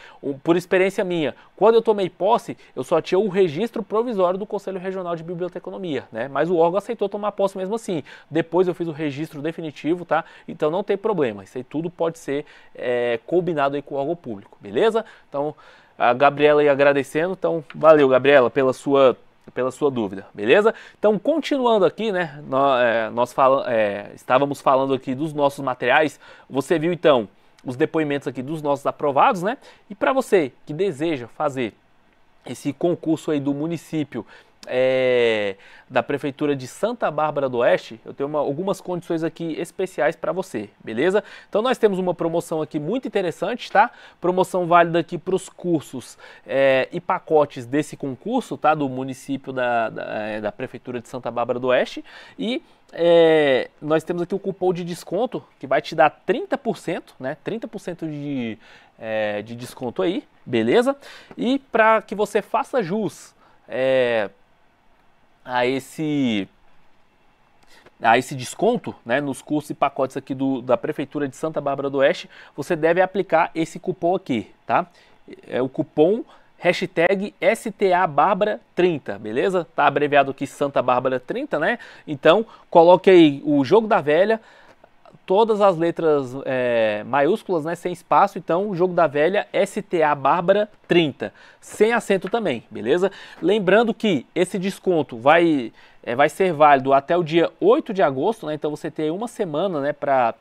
Por experiência minha, quando eu tomei posse, eu só tinha o registro provisório do Conselho Regional de Biblioteconomia, né? Mas o órgão aceitou tomar posse mesmo assim. Depois eu fiz o registro definitivo, tá? Então não tem problema. Isso aí tudo pode ser é, combinado aí com o órgão público, beleza? Então a Gabriela aí agradecendo. Então valeu, Gabriela, pela sua pela sua dúvida, beleza? Então, continuando aqui, né? Nós, é, nós fala, é, estávamos falando aqui dos nossos materiais. Você viu então os depoimentos aqui dos nossos aprovados, né? E para você que deseja fazer esse concurso aí do município é, da Prefeitura de Santa Bárbara do Oeste, eu tenho uma, algumas condições aqui especiais para você, beleza? Então nós temos uma promoção aqui muito interessante, tá? Promoção válida aqui para os cursos é, e pacotes desse concurso, tá? Do município da, da, é, da Prefeitura de Santa Bárbara do Oeste e é, nós temos aqui o cupom de desconto que vai te dar 30%, né? 30% de, é, de desconto aí, beleza? E para que você faça jus, é, a esse a esse desconto né, nos cursos e pacotes aqui do, da Prefeitura de Santa Bárbara do Oeste, você deve aplicar esse cupom aqui, tá? É o cupom hashtag STA 30, beleza? Tá abreviado aqui Santa Bárbara 30, né? Então, coloque aí o Jogo da Velha, todas as letras é, maiúsculas, né, sem espaço, então o jogo da velha STA Bárbara 30, sem acento também, beleza? Lembrando que esse desconto vai, é, vai ser válido até o dia 8 de agosto, né, então você tem uma semana né, para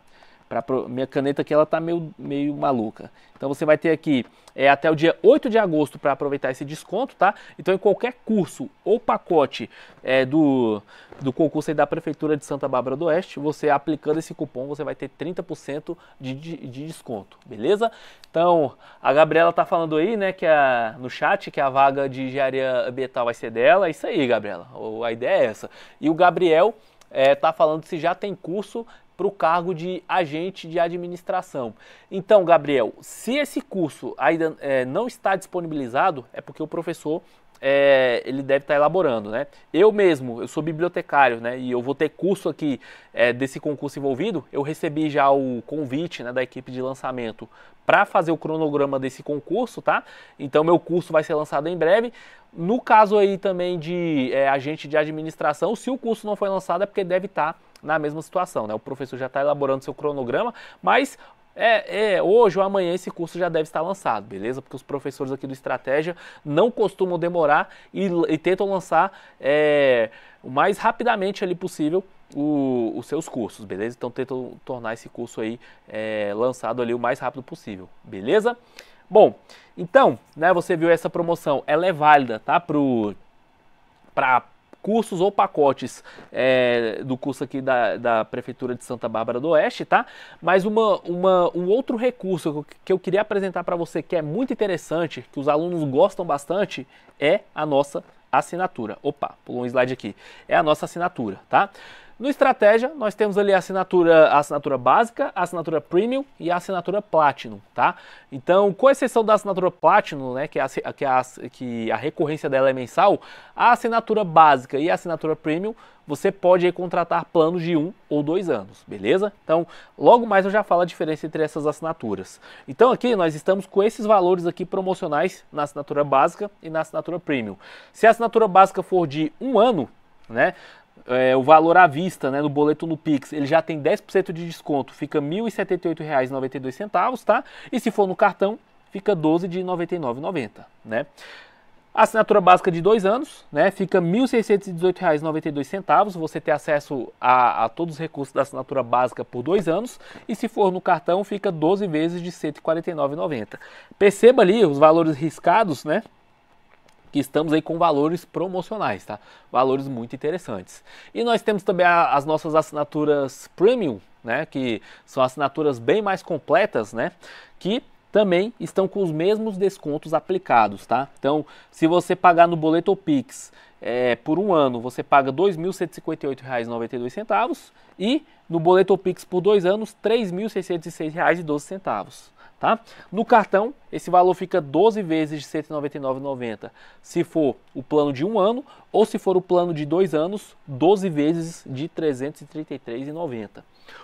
minha caneta aqui ela tá meio, meio maluca. Então você vai ter aqui é, até o dia 8 de agosto para aproveitar esse desconto, tá? Então em qualquer curso ou pacote é, do, do concurso da Prefeitura de Santa Bárbara do Oeste, você aplicando esse cupom, você vai ter 30% de, de, de, desconto, beleza? Então a Gabriela tá falando aí, né, que a, no chat que a vaga de engenharia ambiental vai ser dela. É isso aí, Gabriela. A ideia é essa. E o Gabriel é, tá falando se já tem curso para o cargo de agente de administração. Então, Gabriel, se esse curso ainda é, não está disponibilizado, é porque o professor é, ele deve estar tá elaborando, né? Eu mesmo, eu sou bibliotecário, né? E eu vou ter curso aqui é, desse concurso envolvido. Eu recebi já o convite né, da equipe de lançamento para fazer o cronograma desse concurso, tá? Então meu curso vai ser lançado em breve. No caso aí também de é, agente de administração, se o curso não foi lançado é porque deve estar tá na mesma situação, né? O professor já está elaborando seu cronograma, mas é, é, hoje ou amanhã esse curso já deve estar lançado, beleza? Porque os professores aqui do Estratégia não costumam demorar e, e tentam lançar é, o mais rapidamente ali possível o, os seus cursos, beleza? Então tentam tornar esse curso aí é, lançado ali o mais rápido possível, beleza? Bom, então, né, você viu essa promoção, ela é válida, tá? Pro, pra cursos ou pacotes é, do curso aqui da, da Prefeitura de Santa Bárbara do Oeste, tá? Mas uma, uma, um outro recurso que eu queria apresentar para você que é muito interessante, que os alunos gostam bastante, é a nossa assinatura. Opa, pulou um slide aqui. É a nossa assinatura, tá? No Estratégia, nós temos ali a assinatura, a assinatura básica, a assinatura premium e a assinatura platinum, tá? Então, com exceção da assinatura platinum, né, que, é a, que, é a, que a recorrência dela é mensal, a assinatura básica e a assinatura premium, você pode aí, contratar planos de um ou dois anos, beleza? Então, logo mais eu já falo a diferença entre essas assinaturas. Então, aqui nós estamos com esses valores aqui promocionais na assinatura básica e na assinatura premium. Se a assinatura básica for de um ano, né? é, o valor à vista, né, no boleto no Pix, ele já tem 10% de desconto, fica R$ 1.078,92, tá? E se for no cartão, fica R$ 12,99,90, né? Assinatura básica de dois anos, né? Fica R$ 1.618,92. Você tem acesso a, a, todos os recursos da assinatura básica por dois anos. E se for no cartão, fica 12 vezes de R$ 149,90. Perceba ali os valores riscados, né? que estamos aí com valores promocionais, tá? Valores muito interessantes. E nós temos também a, as nossas assinaturas premium, né? Que são assinaturas bem mais completas, né? Que também estão com os mesmos descontos aplicados, tá? Então, se você pagar no boleto Pix é, por um ano, você paga R$ 2.158,92 e no boleto Pix por dois anos, R$ 3.606,12. Tá? No cartão, esse valor fica 12 vezes de R$ 199,90 se for o plano de um ano ou se for o plano de dois anos, 12 vezes de R$ 333,90.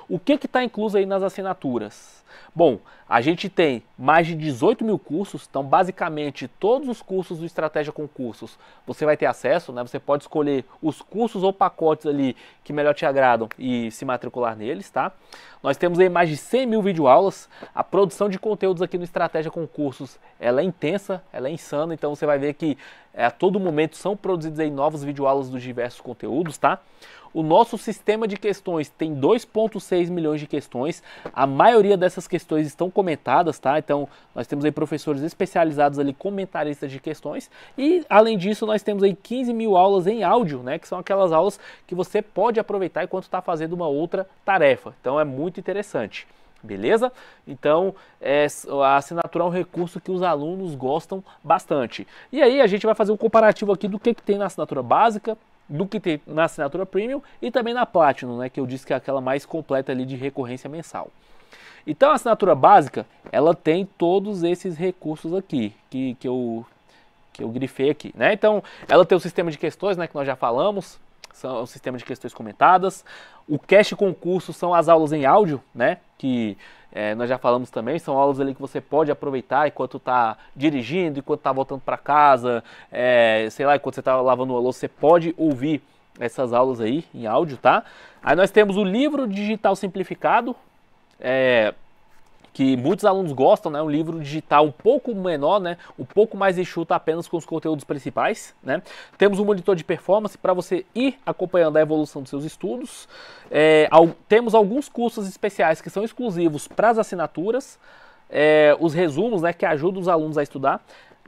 O que está incluso aí nas assinaturas? Bom, a gente tem mais de 18 mil cursos, então basicamente todos os cursos do Estratégia Concursos você vai ter acesso, né? Você pode escolher os cursos ou pacotes ali que melhor te agradam e se matricular neles, tá? Nós temos aí mais de 100 mil videoaulas, a produção de conteúdos aqui no Estratégia Concursos ela é intensa, ela é insana, então você vai ver que é, a todo momento são produzidas aí novas videoaulas dos diversos conteúdos, tá? O nosso sistema de questões tem 2.6 milhões de questões. A maioria dessas questões estão comentadas, tá? Então, nós temos aí professores especializados ali, comentaristas de questões. E, além disso, nós temos aí 15 mil aulas em áudio, né? Que são aquelas aulas que você pode aproveitar enquanto está fazendo uma outra tarefa. Então, é muito interessante. Beleza? Então, é, a assinatura é um recurso que os alunos gostam bastante. E aí a gente vai fazer um comparativo aqui do que, que tem na assinatura básica, do que tem na assinatura premium e também na Platinum, né, que eu disse que é aquela mais completa ali de recorrência mensal. Então a assinatura básica, ela tem todos esses recursos aqui, que, que, eu, que eu grifei aqui, né? Então, ela tem o sistema de questões, né, que nós já falamos, são o sistema de questões comentadas. O cash concurso são as aulas em áudio, né? Que é, nós já falamos também, são aulas ali que você pode aproveitar enquanto está dirigindo, enquanto está voltando para casa, é, sei lá, enquanto você está lavando o louça, você pode ouvir essas aulas aí em áudio, tá? Aí nós temos o livro digital simplificado, é, que muitos alunos gostam, né? Um livro digital um pouco menor, né? Um pouco mais enxuto apenas com os conteúdos principais, né? Temos um monitor de performance para você ir acompanhando a evolução dos seus estudos. É, ao, temos alguns cursos especiais que são exclusivos para as assinaturas. É, os resumos, né, que ajudam os alunos a estudar.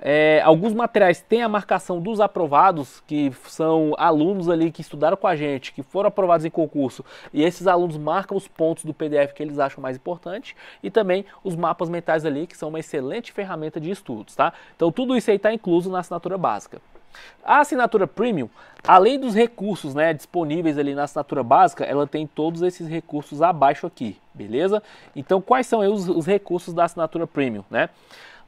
É, alguns materiais têm a marcação dos aprovados, que são alunos ali que estudaram com a gente, que foram aprovados em concurso, e esses alunos marcam os pontos do PDF que eles acham mais importante, e também os mapas mentais ali, que são uma excelente ferramenta de estudos, tá? Então tudo isso aí está incluso na assinatura básica. A assinatura premium, além dos recursos né, disponíveis ali na assinatura básica, ela tem todos esses recursos abaixo aqui, beleza? Então, quais são os, os recursos da assinatura premium, né?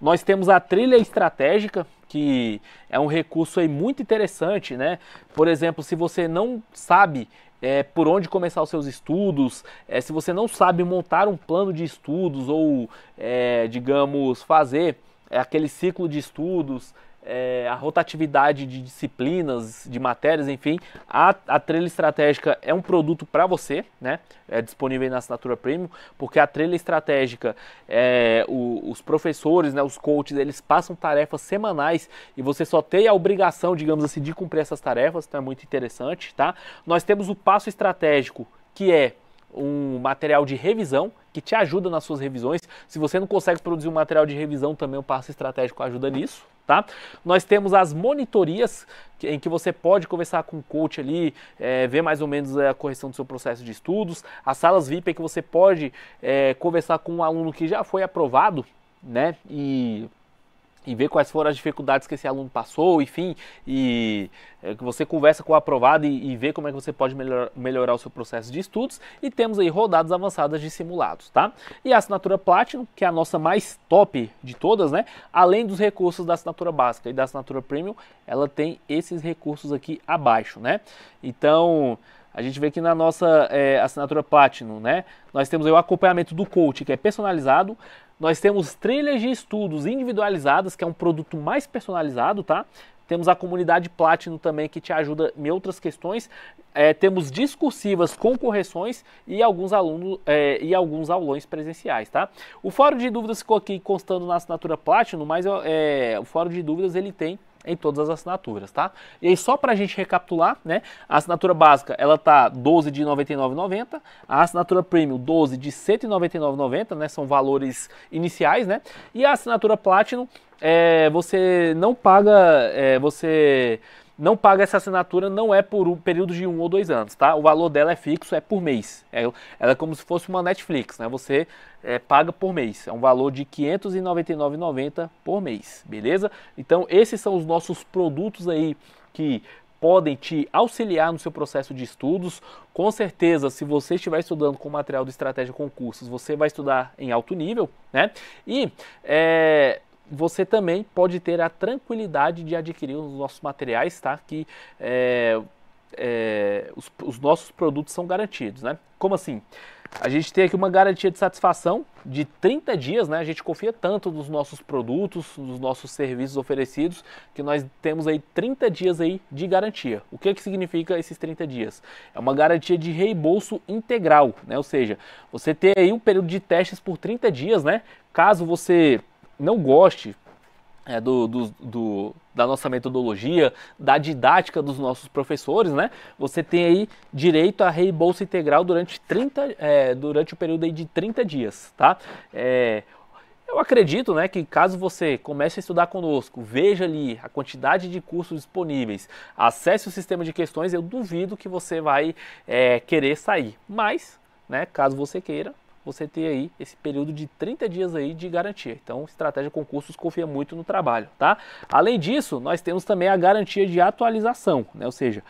Nós temos a trilha estratégica, que é um recurso aí muito interessante, né? Por exemplo, se você não sabe é, por onde começar os seus estudos, é, se você não sabe montar um plano de estudos ou, é, digamos, fazer é, aquele ciclo de estudos, é, a rotatividade de disciplinas, de matérias, enfim, a, a trilha estratégica é um produto para você, né? É disponível na assinatura premium, porque a trilha estratégica, é, o, os professores, né, os coaches, eles passam tarefas semanais e você só tem a obrigação, digamos assim, de cumprir essas tarefas, então é muito interessante, tá? Nós temos o passo estratégico, que é um material de revisão que te ajuda nas suas revisões. Se você não consegue produzir um material de revisão, também o é passo estratégico ajuda nisso, tá? Nós temos as monitorias em que você pode conversar com o coach ali, é, ver mais ou menos é, a correção do seu processo de estudos. As salas VIP em é que você pode é, conversar com um aluno que já foi aprovado, né? E e ver quais foram as dificuldades que esse aluno passou, enfim, e é, que você conversa com o aprovado e, e vê como é que você pode melhor, melhorar o seu processo de estudos. E temos aí rodadas avançadas de simulados, tá? E a assinatura Platinum, que é a nossa mais top de todas, né? Além dos recursos da assinatura básica e da assinatura Premium, ela tem esses recursos aqui abaixo, né? Então, a gente vê que na nossa é, assinatura Platinum, né? Nós temos o acompanhamento do coach, que é personalizado, nós temos trilhas de estudos individualizadas, que é um produto mais personalizado, tá? Temos a comunidade Platinum também, que te ajuda em outras questões. É, temos discursivas com correções e alguns alunos é, e alguns aulões presenciais, tá? O fórum de dúvidas ficou aqui constando na assinatura Platinum, mas é, o fórum de dúvidas ele tem em todas as assinaturas, tá? E aí só para a gente recapitular, né? A assinatura básica, ela tá 12 de 99,90, a assinatura premium 12 de 199,90, né? São valores iniciais, né? E a assinatura platinum, é, você não paga, é, você não paga essa assinatura, não é por um período de um ou dois anos, tá? O valor dela é fixo, é por mês. É, ela é como se fosse uma Netflix, né? Você é, paga por mês. É um valor de R$ 599,90 por mês, beleza? Então, esses são os nossos produtos aí que podem te auxiliar no seu processo de estudos. Com certeza, se você estiver estudando com material do Estratégia Concursos, você vai estudar em alto nível, né? E é, você também pode ter a tranquilidade de adquirir os nossos materiais, tá? Que é, é, os, os, nossos produtos são garantidos, né? Como assim? A gente tem aqui uma garantia de satisfação de 30 dias, né? A gente confia tanto nos nossos produtos, nos nossos serviços oferecidos, que nós temos aí 30 dias aí de garantia. O que é que significa esses 30 dias? É uma garantia de reembolso integral, né? Ou seja, você tem aí um período de testes por 30 dias, né? Caso você não goste é, do, do, do, da nossa metodologia, da didática dos nossos professores, né? Você tem aí direito a reembolso integral durante, 30, é, durante o período de 30 dias, tá? É, eu acredito né, que caso você comece a estudar conosco, veja ali a quantidade de cursos disponíveis, acesse o sistema de questões, eu duvido que você vai é, querer sair. Mas, né, caso você queira, você ter aí esse período de 30 dias aí de garantia. Então, estratégia concursos confia muito no trabalho, tá? Além disso, nós temos também a garantia de atualização, né? Ou seja,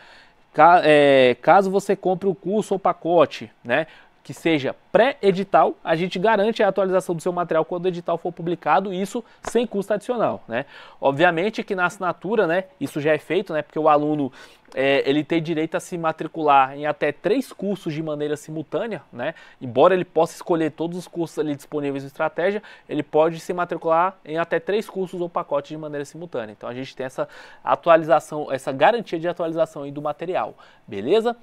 eh, caso você compre o curso ou pacote, né? que seja pré-edital, a gente garante a atualização do seu material quando o edital for publicado, isso sem custo adicional, né? Obviamente que na assinatura, né, isso já é feito, né, porque o aluno é, ele tem direito a se matricular em até três cursos de maneira simultânea, né? Embora ele possa escolher todos os cursos ali disponíveis no Estratégia, ele pode se matricular em até três cursos ou pacotes de maneira simultânea. Então a gente tem essa atualização, essa garantia de atualização aí do material, beleza?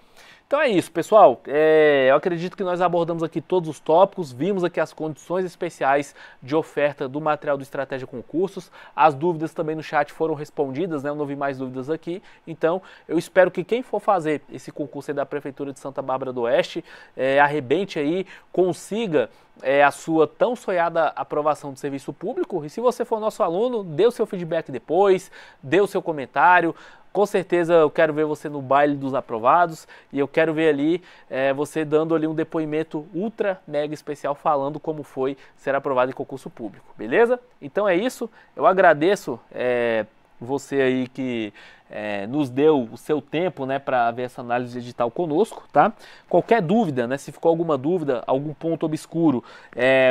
Então é isso, pessoal. É, eu acredito que nós abordamos aqui todos os tópicos, vimos aqui as condições especiais de oferta do material do Estratégia Concursos. As dúvidas também no chat foram respondidas, né? Eu não vi mais dúvidas aqui. Então, eu espero que quem for fazer esse concurso da Prefeitura de Santa Bárbara do Oeste é, arrebente aí, consiga é, a sua tão sonhada aprovação do serviço público. E se você for nosso aluno, dê o seu feedback depois, dê o seu comentário com certeza eu quero ver você no baile dos aprovados e eu quero ver ali é, você dando ali um depoimento ultra mega especial falando como foi ser aprovado em concurso público, beleza? Então é isso, eu agradeço é, você aí que é, nos deu o seu tempo né, para ver essa análise digital conosco, tá? Qualquer dúvida, né, se ficou alguma dúvida, algum ponto obscuro,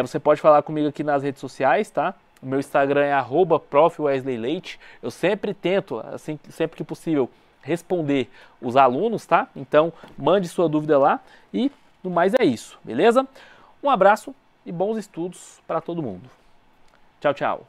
você pode falar comigo aqui nas redes sociais, tá? O meu Instagram é @prof_wesleyleite. Eu sempre tento, assim, sempre que possível, responder os alunos, tá? Então, mande sua dúvida lá e no mais é isso, beleza? Um abraço e bons estudos para todo mundo. Tchau, tchau.